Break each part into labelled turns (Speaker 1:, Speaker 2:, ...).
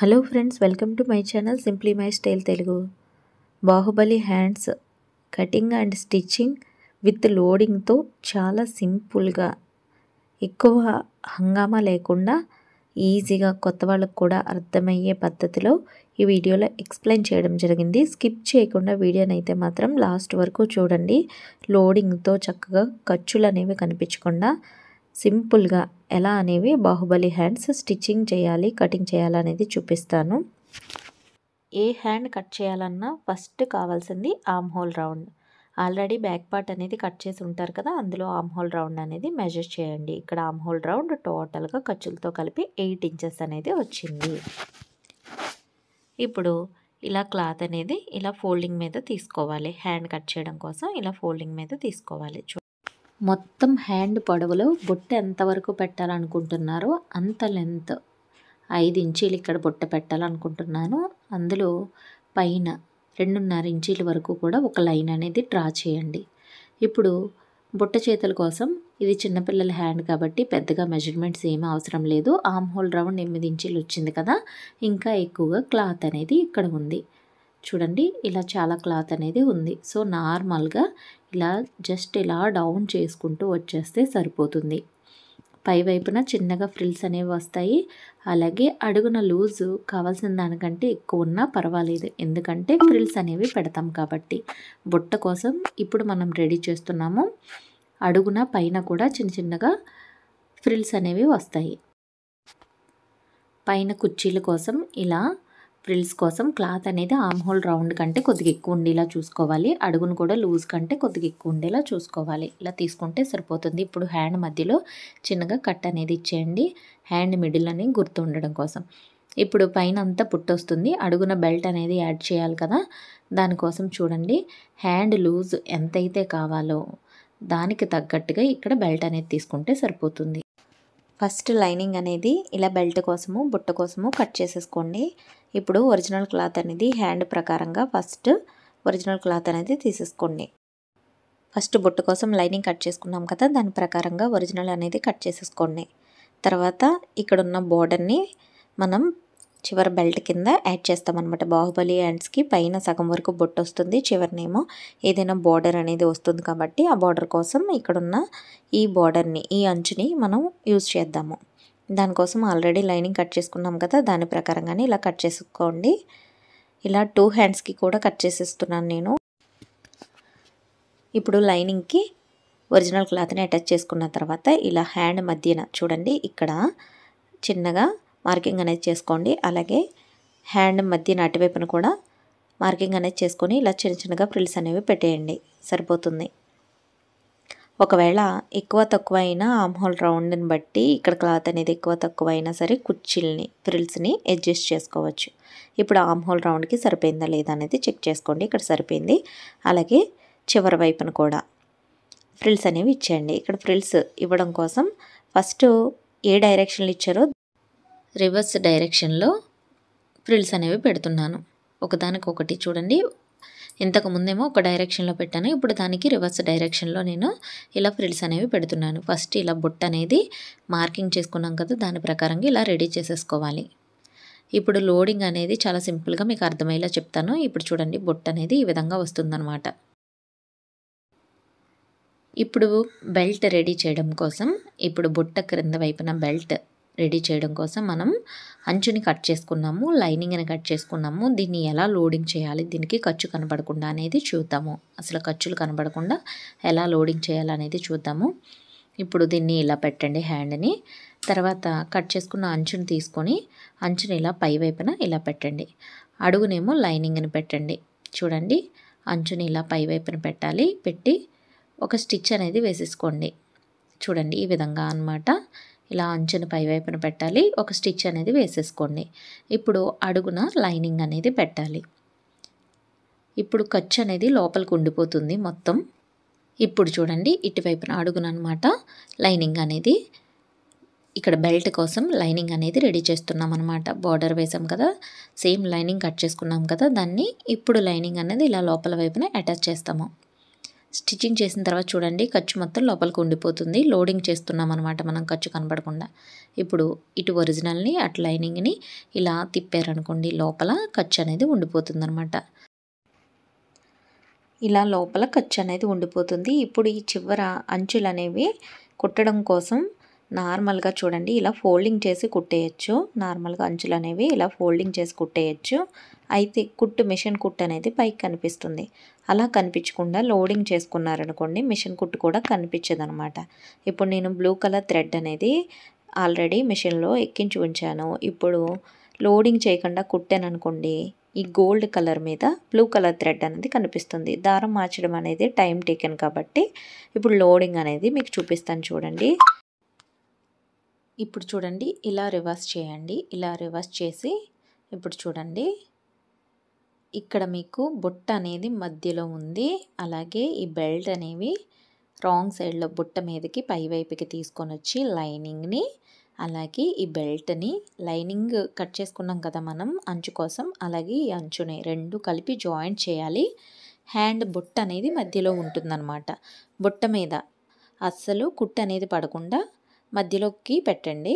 Speaker 1: hello friends welcome to my channel simply my style Telugu Baahubali hands cutting and stitching with లోడింగ్తో చాలా సింపుల్గా ఎక్కువ హంగామా లేకుండా ఈజీగా కొత్త వాళ్ళకు కూడా అర్థమయ్యే పద్ధతిలో ఈ వీడియోలో ఎక్స్ప్లెయిన్ చేయడం జరిగింది స్కిప్ చేయకుండా వీడియోనైతే అయితే మాత్రం లాస్ట్ వరకు చూడండి లోడింగ్తో చక్కగా ఖర్చులు అనేవి కనిపించకుండా సింపుల్గా ఎలా అనేవి బాహుబలి హ్యాండ్స్ స్టిచ్చింగ్ చేయాలి కటింగ్ చేయాలనేది చూపిస్తాను ఏ హ్యాండ్ కట్ చేయాలన్నా ఫస్ట్ కావాల్సింది arm hole round already back part అనేది కట్ చేసి ఉంటారు కదా అందులో ఆమ్ హోల్ రౌండ్ అనేది మెజర్ చేయండి ఇక్కడ ఆమ్ హోల్ రౌండ్ టోటల్గా ఖర్చులతో కలిపి ఎయిట్ ఇంచెస్ అనేది వచ్చింది ఇప్పుడు ఇలా క్లాత్ అనేది ఇలా ఫోల్డింగ్ మీద తీసుకోవాలి హ్యాండ్ కట్ చేయడం కోసం ఇలా ఫోల్డింగ్ మీద తీసుకోవాలి మొత్తం హ్యాండ్ పొడవులో బుట్ట ఎంతవరకు పెట్టాలనుకుంటున్నారో అంత లెంత్ ఐదు ఇంచీలు ఇక్కడ బుట్ట పెట్టాలనుకుంటున్నాను అందులో పైన రెండున్నర ఇంచీల వరకు కూడా ఒక లైన్ అనేది డ్రా చేయండి ఇప్పుడు బుట్ట చేతుల కోసం ఇది చిన్నపిల్లల హ్యాండ్ కాబట్టి పెద్దగా మెజర్మెంట్స్ ఏమీ అవసరం లేదు ఆమ్ హోల్ రౌండ్ ఎనిమిది ఇంచీలు వచ్చింది కదా ఇంకా ఎక్కువగా క్లాత్ అనేది ఇక్కడ ఉంది చూడండి ఇలా చాలా క్లాత్ అనేది ఉంది సో నార్మల్గా ఇలా జస్ట్ ఇలా డౌన్ చేసుకుంటూ వచ్చేస్తే సరిపోతుంది పై వైపున చిన్నగా ఫ్రిల్స్ అనేవి వస్తాయి అలాగే అడుగున లూజు కావాల్సిన దానికంటే ఎక్కువ ఉన్నా పర్వాలేదు ఎందుకంటే ఫ్రిల్స్ అనేవి పెడతాం కాబట్టి బుట్ట కోసం ఇప్పుడు మనం రెడీ చేస్తున్నాము అడుగున పైన కూడా చిన్న చిన్నగా ఫ్రిల్స్ అనేవి వస్తాయి పైన కుర్చీల కోసం ఇలా ఫ్రిల్స్ కోసం క్లాత్ అనేది ఆమ్ హోల్ రౌండ్ కంటే కొద్దిగా ఎక్కువ ఉండేలా చూసుకోవాలి అడుగును కూడా లూజ్ కంటే కొద్దిగా ఎక్కువ ఉండేలా చూసుకోవాలి ఇలా తీసుకుంటే సరిపోతుంది ఇప్పుడు హ్యాండ్ మధ్యలో చిన్నగా కట్ అనేది ఇచ్చేయండి హ్యాండ్ మిడిల్ అని గుర్తు ఉండడం కోసం ఇప్పుడు పైన అంతా పుట్టొస్తుంది అడుగున బెల్ట్ అనేది యాడ్ చేయాలి కదా దానికోసం చూడండి హ్యాండ్ లూజ్ ఎంతైతే కావాలో దానికి తగ్గట్టుగా ఇక్కడ బెల్ట్ అనేది తీసుకుంటే సరిపోతుంది ఫస్ట్ లైనింగ్ అనేది ఇలా బెల్ట్ కోసము బుట్ట కోసము కట్ చేసేసుకోండి ఇప్పుడు ఒరిజినల్ క్లాత్ అనేది హ్యాండ్ ప్రకారంగా ఫస్ట్ ఒరిజినల్ క్లాత్ అనేది తీసేసుకోండి ఫస్ట్ బుట్ట కోసం లైనింగ్ కట్ చేసుకున్నాం కదా దాని ప్రకారంగా ఒరిజినల్ అనేది కట్ చేసేసుకోండి తర్వాత ఇక్కడ ఉన్న బోర్డర్ని మనం చివరి బెల్ట్ కింద యాడ్ చేస్తాం అనమాట బాహుబలి హ్యాండ్స్కి పైన సగం వరకు బొట్టు వస్తుంది చివరినేమో ఏదైనా బార్డర్ అనేది వస్తుంది కాబట్టి ఆ బార్డర్ కోసం ఇక్కడున్న ఈ బార్డర్ని ఈ అంచుని మనం యూజ్ చేద్దాము దానికోసం ఆల్రెడీ లైనింగ్ కట్ చేసుకున్నాం కదా దాని ప్రకారంగానే ఇలా కట్ చేసుకోండి ఇలా టూ హ్యాండ్స్కి కూడా కట్ చేసేస్తున్నాను నేను ఇప్పుడు లైనింగ్కి ఒరిజినల్ క్లాత్ని అటాచ్ చేసుకున్న తర్వాత ఇలా హ్యాండ్ మధ్యన చూడండి ఇక్కడ చిన్నగా మార్కింగ్ అనేది చేసుకోండి అలాగే హ్యాండ్ మధ్య అటువైపున కూడా మార్కింగ్ అనేది చేసుకొని ఇలా చిన్న చిన్నగా ఫ్రిల్స్ అనేవి పెట్టేయండి సరిపోతుంది ఒకవేళ ఎక్కువ తక్కువ అయినా ఆమ్హోల్ రౌండ్ని బట్టి ఇక్కడ క్లాత్ అనేది ఎక్కువ తక్కువ అయినా సరే కుర్చీల్ని ఫ్రిల్స్ని అడ్జస్ట్ చేసుకోవచ్చు ఇప్పుడు ఆమ్హోల్ రౌండ్కి సరిపోయిందా లేదా అనేది చెక్ చేసుకోండి ఇక్కడ సరిపోయింది అలాగే చివరి వైపున కూడా ఫ్రిల్స్ అనేవి ఇచ్చేయండి ఇక్కడ ఫ్రిల్స్ ఇవ్వడం కోసం ఫస్ట్ ఏ డైరెక్షన్లు ఇచ్చారో రివర్స్ డైరెక్షన్లో ఫ్రిల్స్ అనేవి పెడుతున్నాను ఒకదానికొకటి చూడండి ఇంతకు ముందేమో ఒక డైరెక్షన్లో పెట్టాను ఇప్పుడు దానికి రివర్స్ డైరెక్షన్లో నేను ఇలా ఫ్రిల్స్ అనేవి పెడుతున్నాను ఫస్ట్ ఇలా బుట్ట అనేది మార్కింగ్ చేసుకున్నాం కదా దాని ప్రకారంగా ఇలా రెడీ చేసేసుకోవాలి ఇప్పుడు లోడింగ్ అనేది చాలా సింపుల్గా మీకు అర్థమయ్యేలా చెప్తాను ఇప్పుడు చూడండి బుట్ట అనేది ఈ విధంగా వస్తుందన్నమాట ఇప్పుడు బెల్ట్ రెడీ చేయడం కోసం ఇప్పుడు బుట్ట క్రింద వైపున బెల్ట్ రెడీ చేయడం కోసం మనం అంచుని కట్ చేసుకున్నాము లైనింగ్ని కట్ చేసుకున్నాము దీన్ని ఎలా లోడింగ్ చేయాలి దీనికి ఖర్చు కనపడకుండా అనేది చూద్దాము అసలు ఖర్చులు కనపడకుండా ఎలా లోడింగ్ చేయాలి అనేది చూద్దాము ఇప్పుడు దీన్ని ఇలా పెట్టండి హ్యాండ్ని తర్వాత కట్ చేసుకున్న అంచుని తీసుకొని అంచుని ఇలా పైవైపున ఇలా పెట్టండి అడుగునేమో లైనింగ్ని పెట్టండి చూడండి అంచుని ఇలా పైవైపున పెట్టాలి పెట్టి ఒక స్టిచ్ అనేది వేసేసుకోండి చూడండి ఈ విధంగా అనమాట ఇలా అంచున పైవైపున పెట్టాలి ఒక స్టిచ్ అనేది వేసేసుకోండి ఇప్పుడు అడుగున లైనింగ్ అనేది పెట్టాలి ఇప్పుడు ఖర్చు అనేది లోపలికి ఉండిపోతుంది మొత్తం ఇప్పుడు చూడండి ఇటువైపున అడుగున అనమాట లైనింగ్ అనేది ఇక్కడ బెల్ట్ కోసం లైనింగ్ అనేది రెడీ చేస్తున్నాం అనమాట బార్డర్ వేసాం కదా సేమ్ లైనింగ్ కట్ చేసుకున్నాం కదా దాన్ని ఇప్పుడు లైనింగ్ అనేది ఇలా లోపల వైపున అటాచ్ చేస్తాము స్టిచ్చింగ్ చేసిన తర్వాత చూడండి ఖర్చు మొత్తం లోపలికి ఉండిపోతుంది లోడింగ్ చేస్తున్నాం అనమాట మనం ఖర్చు కనపడకుండా ఇప్పుడు ఇటు ఒరిజినల్ని అటు లైనింగ్ని ఇలా తిప్పారనుకోండి లోపల ఖర్చు అనేది ఉండిపోతుంది అనమాట ఇలా లోపల ఖర్చు అనేది ఉండిపోతుంది ఇప్పుడు ఈ చివర అంచులు అనేవి కుట్టడం కోసం నార్మల్గా చూడండి ఇలా ఫోల్డింగ్ చేసి కుట్టేయచ్చు నార్మల్గా అంచులు అనేవి ఇలా ఫోల్డింగ్ చేసి కుట్టేయచ్చు అయితే కుట్టు మిషన్ కుట్టు అనేది పైకి కనిపిస్తుంది అలా కనిపించకుండా లోడింగ్ చేసుకున్నారనుకోండి మిషన్ కుట్టు కూడా అనమాట ఇప్పుడు నేను బ్లూ కలర్ థ్రెడ్ అనేది ఆల్రెడీ మిషన్లో ఎక్కించి ఉంచాను ఇప్పుడు లోడింగ్ చేయకుండా కుట్టాను అనుకోండి ఈ గోల్డ్ కలర్ మీద బ్లూ కలర్ థ్రెడ్ అనేది కనిపిస్తుంది దారం మార్చడం అనేది టైం టేకెన్ కాబట్టి ఇప్పుడు లోడింగ్ అనేది మీకు చూపిస్తాను చూడండి ఇప్పుడు చూడండి ఇలా రివర్స్ చేయండి ఇలా రివర్స్ చేసి ఇప్పుడు చూడండి ఇక్కడ మీకు బుట్ట అనేది మధ్యలో ఉంది అలాగే ఈ బెల్ట్ అనేవి రాంగ్ సైడ్లో బుట్ట మీదకి పైవైపుకి తీసుకొని వచ్చి లైనింగ్ని అలాగే ఈ బెల్ట్ని లైనింగ్ కట్ చేసుకున్నాం కదా మనం అంచు కోసం అలాగే ఈ అంచుని రెండు కలిపి జాయింట్ చేయాలి హ్యాండ్ బుట్ట అనేది మధ్యలో ఉంటుందన్నమాట బుట్ట మీద అస్సలు కుట్టు అనేది పడకుండా మధ్యలోకి పెట్టండి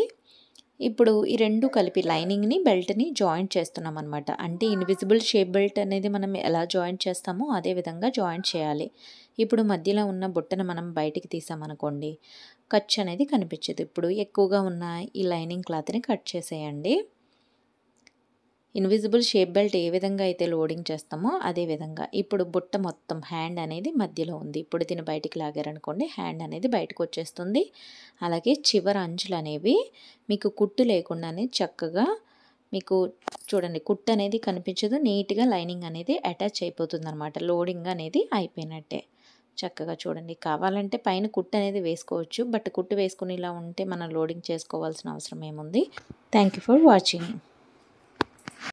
Speaker 1: ఇప్పుడు ఈ రెండు కలిపి లైనింగ్ని బెల్ట్ని జాయింట్ చేస్తున్నాం అనమాట అంటే ఇన్విజిబుల్ షేప్ బెల్ట్ అనేది మనం ఎలా జాయింట్ చేస్తామో అదే విధంగా జాయింట్ చేయాలి ఇప్పుడు మధ్యలో ఉన్న బుట్టను మనం బయటికి తీసామనుకోండి ఖర్చు అనేది కనిపించదు ఇప్పుడు ఎక్కువగా ఉన్న ఈ లైనింగ్ క్లాత్ని కట్ చేసేయండి ఇన్విజిబుల్ షేప్ బెల్ట్ ఏ విధంగా అయితే లోడింగ్ చేస్తామో అదే విధంగా ఇప్పుడు బుట్ట మొత్తం హ్యాండ్ అనేది మధ్యలో ఉంది ఇప్పుడు దీన్ని బయటికి లాగారనుకోండి హ్యాండ్ అనేది బయటకు వచ్చేస్తుంది అలాగే చివరి అంచులు అనేవి మీకు కుట్టు లేకుండానే చక్కగా మీకు చూడండి కుట్టు అనేది కనిపించదు నీట్గా లైనింగ్ అనేది అటాచ్ అయిపోతుంది అనమాట లోడింగ్ అనేది అయిపోయినట్టే చక్కగా చూడండి కావాలంటే పైన కుట్టు అనేది వేసుకోవచ్చు బట్ కుట్టు వేసుకుని ఇలా ఉంటే మనం లోడింగ్ చేసుకోవాల్సిన అవసరం ఏముంది థ్యాంక్ ఫర్ వాచింగ్